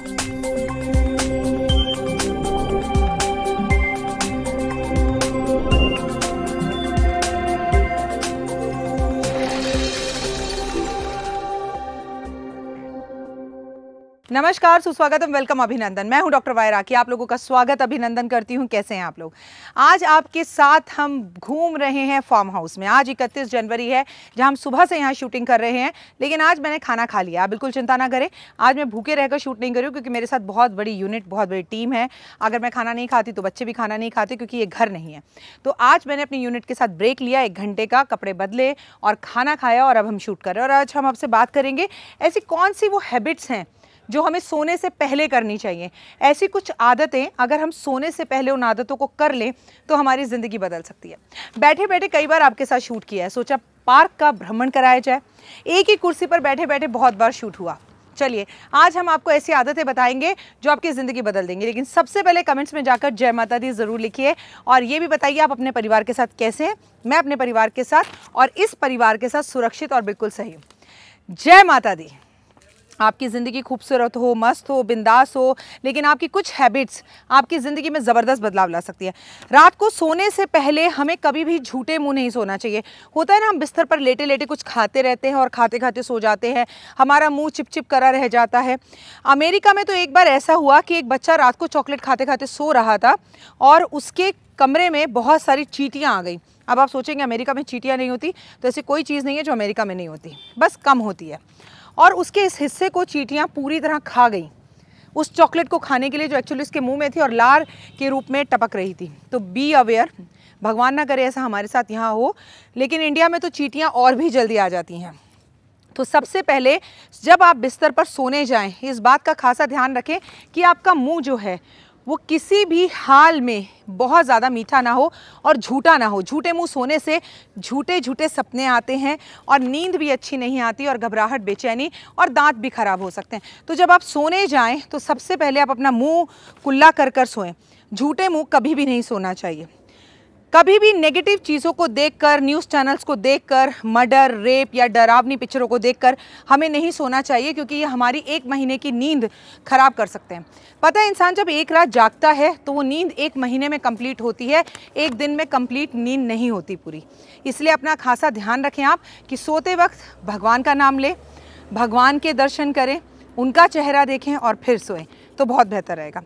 Música नमस्कार सुस्वागतम वेलकम अभिनंदन मैं हूं डॉक्टर वायरा की आप लोगों का स्वागत अभिनंदन करती हूं कैसे हैं आप लोग आज आपके साथ हम घूम रहे हैं फार्म हाउस में आज 31 जनवरी है जहां हम सुबह से यहां शूटिंग कर रहे हैं लेकिन आज मैंने खाना खा लिया बिल्कुल चिंता ना करें आज मैं भूखे रहकर शूट नहीं करूँ क्योंकि मेरे साथ बहुत बड़ी यूनिट बहुत बड़ी टीम है अगर मैं खाना नहीं खाती तो बच्चे भी खाना नहीं खाते क्योंकि ये घर नहीं है तो आज मैंने अपनी यूनिट के साथ ब्रेक लिया एक घंटे का कपड़े बदले और खाना खाया और अब हम शूट कर रहे हैं और आज हम आपसे बात करेंगे ऐसी कौन सी वो हैबिट्स हैं जो हमें सोने से पहले करनी चाहिए ऐसी कुछ आदतें अगर हम सोने से पहले उन आदतों को कर लें तो हमारी ज़िंदगी बदल सकती है बैठे बैठे कई बार आपके साथ शूट किया है सोचा पार्क का भ्रमण कराया जाए एक ही कुर्सी पर बैठे बैठे बहुत बार शूट हुआ चलिए आज हम आपको ऐसी आदतें बताएंगे जो आपकी ज़िंदगी बदल देंगे लेकिन सबसे पहले कमेंट्स में जाकर जय माता दी ज़रूर लिखिए और ये भी बताइए आप अपने परिवार के साथ कैसे हैं मैं अपने परिवार के साथ और इस परिवार के साथ सुरक्षित और बिल्कुल सही हूँ जय माता दी आपकी ज़िंदगी खूबसूरत हो मस्त हो बिंदास हो लेकिन आपकी कुछ हैबिट्स आपकी ज़िंदगी में ज़बरदस्त बदलाव ला सकती है रात को सोने से पहले हमें कभी भी झूठे मुंह नहीं सोना चाहिए होता है ना हम बिस्तर पर लेटे लेटे कुछ खाते रहते हैं और खाते खाते सो जाते हैं हमारा मुँह चिपचिप करा रह जाता है अमेरिका में तो एक बार ऐसा हुआ कि एक बच्चा रात को चॉकलेट खाते खाते सो रहा था और उसके कमरे में बहुत सारी चीटियाँ आ गई अब आप सोचेंगे अमेरिका में चीटियाँ नहीं होती तो ऐसी कोई चीज़ नहीं है जो अमेरिका में नहीं होती बस कम होती है और उसके इस हिस्से को चीटियाँ पूरी तरह खा गई उस चॉकलेट को खाने के लिए जो एक्चुअली उसके मुंह में थी और लार के रूप में टपक रही थी तो बी अवेयर भगवान ना करे ऐसा हमारे साथ यहाँ हो लेकिन इंडिया में तो चीटियाँ और भी जल्दी आ जाती हैं तो सबसे पहले जब आप बिस्तर पर सोने जाएं इस बात का खासा ध्यान रखें कि आपका मुंह जो है वो किसी भी हाल में बहुत ज़्यादा मीठा ना हो और झूठा ना हो झूठे मुंह सोने से झूठे झूठे सपने आते हैं और नींद भी अच्छी नहीं आती और घबराहट बेचैनी और दांत भी ख़राब हो सकते हैं तो जब आप सोने जाएं तो सबसे पहले आप अपना मुंह कुल्ला कर कर सोएं झूठे मुंह कभी भी नहीं सोना चाहिए कभी भी नेगेटिव चीज़ों को देखकर न्यूज़ चैनल्स को देखकर मर्डर रेप या डरावनी पिक्चरों को देखकर हमें नहीं सोना चाहिए क्योंकि ये हमारी एक महीने की नींद ख़राब कर सकते हैं पता है इंसान जब एक रात जागता है तो वो नींद एक महीने में कंप्लीट होती है एक दिन में कंप्लीट नींद नहीं होती पूरी इसलिए अपना खासा ध्यान रखें आप कि सोते वक्त भगवान का नाम लें भगवान के दर्शन करें उनका चेहरा देखें और फिर सोएं तो बहुत बेहतर रहेगा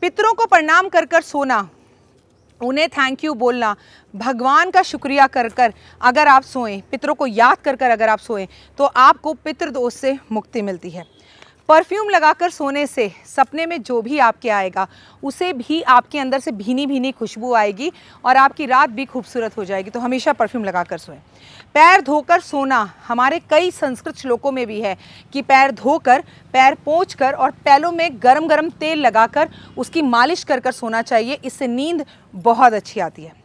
पितरों को प्रणाम कर कर सोना उन्हें थैंक यू बोलना भगवान का शुक्रिया कर कर अगर आप सोएं पितरों को याद कर कर अगर आप सोएं तो आपको पितृदोष से मुक्ति मिलती है परफ्यूम लगाकर सोने से सपने में जो भी आपके आएगा उसे भी आपके अंदर से भीनी भीनी खुशबू आएगी और आपकी रात भी खूबसूरत हो जाएगी तो हमेशा परफ्यूम लगाकर सोएं पैर धोकर सोना हमारे कई संस्कृत श्लोकों में भी है कि पैर धोकर पैर पोच कर और पैलों में गरम गरम तेल लगाकर उसकी मालिश कर कर सोना चाहिए इससे नींद बहुत अच्छी आती है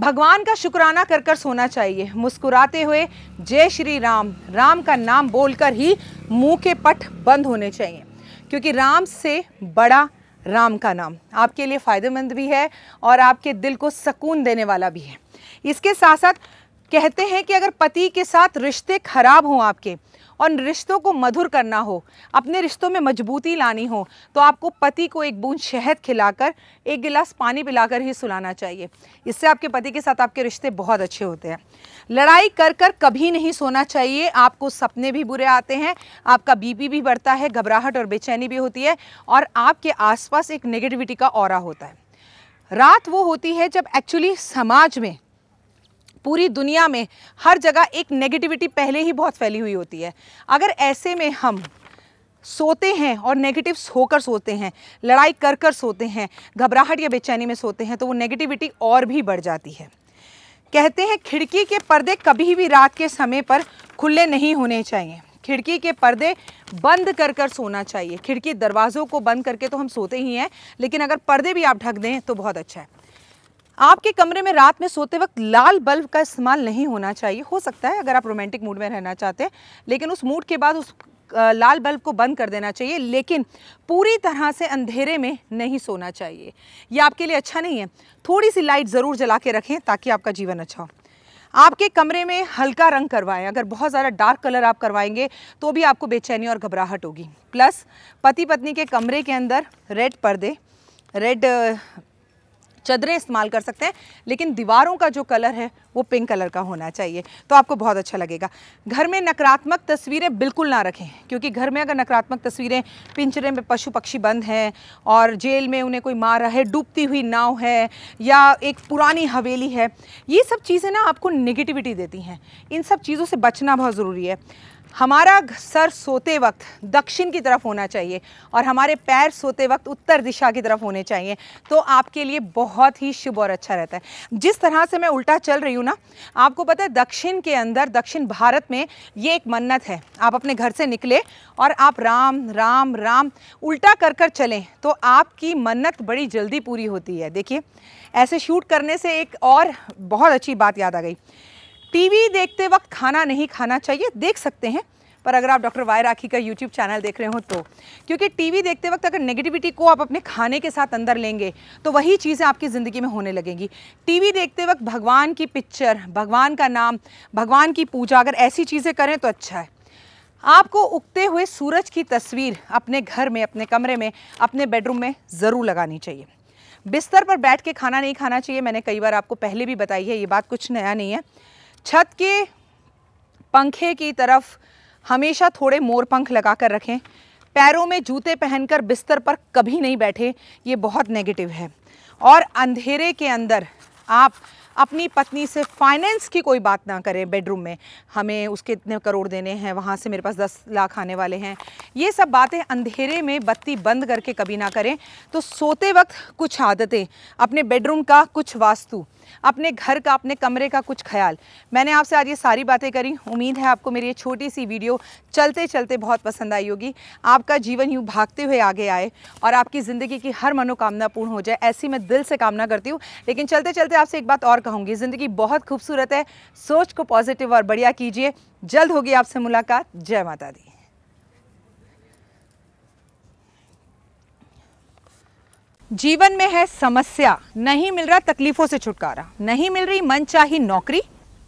भगवान का शुक्राना कर कर सोना चाहिए मुस्कुराते हुए जय श्री राम राम का नाम बोलकर ही मुंह के पट बंद होने चाहिए क्योंकि राम से बड़ा राम का नाम आपके लिए फ़ायदेमंद भी है और आपके दिल को सुकून देने वाला भी है इसके साथ साथ कहते हैं कि अगर पति के साथ रिश्ते खराब हों आपके और रिश्तों को मधुर करना हो अपने रिश्तों में मजबूती लानी हो तो आपको पति को एक बूंद शहद खिलाकर एक गिलास पानी पिलाकर ही सुलाना चाहिए इससे आपके पति के साथ आपके रिश्ते बहुत अच्छे होते हैं लड़ाई कर कर कभी नहीं सोना चाहिए आपको सपने भी बुरे आते हैं आपका बीपी भी बढ़ता है घबराहट और बेचैनी भी होती है और आपके आसपास एक नेगेटिविटी का और होता है रात वो होती है जब एक्चुअली समाज में पूरी दुनिया में हर जगह एक नेगेटिविटी पहले ही बहुत फैली हुई होती है अगर ऐसे में हम सोते हैं और नेगेटिव होकर सोते हैं लड़ाई कर कर सोते हैं घबराहट या बेचैनी में सोते हैं तो वो नेगेटिविटी और भी बढ़ जाती है कहते हैं खिड़की के पर्दे कभी भी रात के समय पर खुले नहीं होने चाहिए खिड़की के पर्दे बंद कर कर सोना चाहिए खिड़की दरवाज़ों को बंद करके तो हम सोते ही हैं लेकिन अगर पर्दे भी आप ढक दें तो बहुत अच्छा है आपके कमरे में रात में सोते वक्त लाल बल्ब का इस्तेमाल नहीं होना चाहिए हो सकता है अगर आप रोमांटिक मूड में रहना चाहते हैं लेकिन उस मूड के बाद उस लाल बल्ब को बंद कर देना चाहिए लेकिन पूरी तरह से अंधेरे में नहीं सोना चाहिए यह आपके लिए अच्छा नहीं है थोड़ी सी लाइट ज़रूर जला के रखें ताकि आपका जीवन अच्छा हो आपके कमरे में हल्का रंग करवाएं अगर बहुत ज़्यादा डार्क कलर आप करवाएंगे तो भी आपको बेचैनी और घबराहट होगी प्लस पति पत्नी के कमरे के अंदर रेड पर्दे रेड चदरें इस्तेमाल कर सकते हैं लेकिन दीवारों का जो कलर है वो पिंक कलर का होना चाहिए तो आपको बहुत अच्छा लगेगा घर में नकारात्मक तस्वीरें बिल्कुल ना रखें क्योंकि घर में अगर नकारात्मक तस्वीरें पिंजरे में पशु पक्षी बंद हैं और जेल में उन्हें कोई मार रहा है डूबती हुई नाव है या एक पुरानी हवेली है ये सब चीज़ें ना आपको निगेटिविटी देती हैं इन सब चीज़ों से बचना बहुत ज़रूरी है हमारा सर सोते वक्त दक्षिण की तरफ होना चाहिए और हमारे पैर सोते वक्त उत्तर दिशा की तरफ होने चाहिए तो आपके लिए बहुत ही शुभ और अच्छा रहता है जिस तरह से मैं उल्टा चल रही हूँ ना आपको पता है दक्षिण के अंदर दक्षिण भारत में ये एक मन्नत है आप अपने घर से निकले और आप राम राम राम उल्टा कर कर चलें तो आपकी मन्नत बड़ी जल्दी पूरी होती है देखिए ऐसे शूट करने से एक और बहुत अच्छी बात याद आ गई टीवी देखते वक्त खाना नहीं खाना चाहिए देख सकते हैं पर अगर आप डॉक्टर वाय राखी का यूट्यूब चैनल देख रहे हो तो क्योंकि टीवी देखते वक्त अगर नेगेटिविटी को आप अपने खाने के साथ अंदर लेंगे तो वही चीज़ें आपकी ज़िंदगी में होने लगेंगी टीवी देखते वक्त भगवान की पिक्चर भगवान का नाम भगवान की पूजा अगर ऐसी चीज़ें करें तो अच्छा है आपको उगते हुए सूरज की तस्वीर अपने घर में अपने कमरे में अपने बेडरूम में ज़रूर लगानी चाहिए बिस्तर पर बैठ के खाना नहीं खाना चाहिए मैंने कई बार आपको पहले भी बताई है ये बात कुछ नया नहीं है छत के पंखे की तरफ हमेशा थोड़े मोर पंख लगा कर रखें पैरों में जूते पहनकर बिस्तर पर कभी नहीं बैठे ये बहुत नेगेटिव है और अंधेरे के अंदर आप अपनी पत्नी से फाइनेंस की कोई बात ना करें बेडरूम में हमें उसके इतने करोड़ देने हैं वहाँ से मेरे पास दस लाख आने वाले हैं ये सब बातें अंधेरे में बत्ती बंद करके कभी ना करें तो सोते वक्त कुछ आदतें अपने बेडरूम का कुछ वास्तु अपने घर का अपने कमरे का कुछ ख्याल मैंने आपसे आज ये सारी बातें करी उम्मीद है आपको मेरी ये छोटी सी वीडियो चलते चलते बहुत पसंद आई होगी आपका जीवन यूँ भागते हुए आगे आए और आपकी ज़िंदगी की हर मनोकामना पूर्ण हो जाए ऐसी मैं दिल से कामना करती हूँ लेकिन चलते चलते आपसे एक बात और कहूँगी ज़िंदगी बहुत खूबसूरत है सोच को पॉजिटिव और बढ़िया कीजिए जल्द होगी आपसे मुलाकात जय माता दी जीवन में है समस्या नहीं मिल रहा तकलीफों से छुटकारा नहीं मिल रही मन चाही नौकरी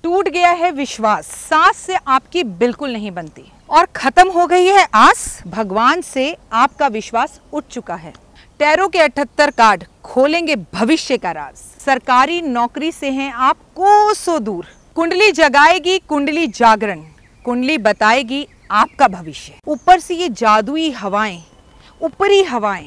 टूट गया है विश्वास सांस से आपकी बिल्कुल नहीं बनती और खत्म हो गई है आस भगवान से आपका विश्वास उठ चुका है टैरो के अठहत्तर कार्ड खोलेंगे भविष्य का राज सरकारी नौकरी से हैं आप कोसो दूर कुंडली जगाएगी कुंडली जागरण कुंडली बताएगी आपका भविष्य ऊपर से ये जादुई हवाएं ऊपरी हवाएं